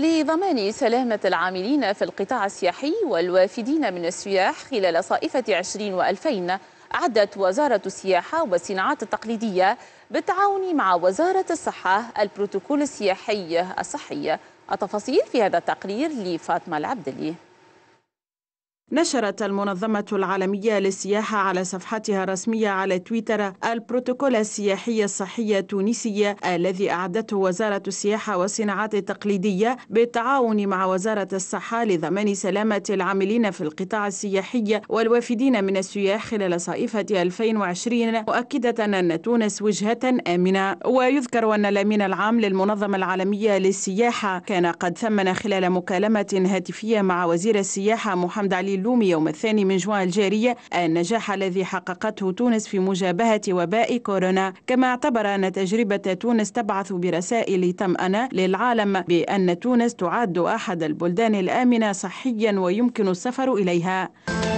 لضمان سلامة العاملين في القطاع السياحي والوافدين من السياح خلال صائفة 20 و2000 أعدت وزارة السياحة والصناعات التقليدية بالتعاون مع وزارة الصحة البروتوكول السياحي الصحي التفاصيل في هذا التقرير لفاطمة العبدلي نشرت المنظمة العالمية للسياحة على صفحتها الرسمية على تويتر البروتوكول السياحي الصحي التونسي الذي أعدته وزارة السياحة والصناعات التقليدية بالتعاون مع وزارة الصحة لضمان سلامة العاملين في القطاع السياحي والوافدين من السياح خلال صيفة 2020 مؤكدة أن تونس وجهة آمنة ويذكر أن الأمين العام للمنظمة العالمية للسياحة كان قد ثمن خلال مكالمة هاتفية مع وزير السياحة محمد علي اللوم يوم الثاني من جوان الجارية النجاح الذي حققته تونس في مجابهة وباء كورونا كما اعتبر أن تجربة تونس تبعث برسائل طمأنة للعالم بأن تونس تعد أحد البلدان الآمنة صحيا ويمكن السفر إليها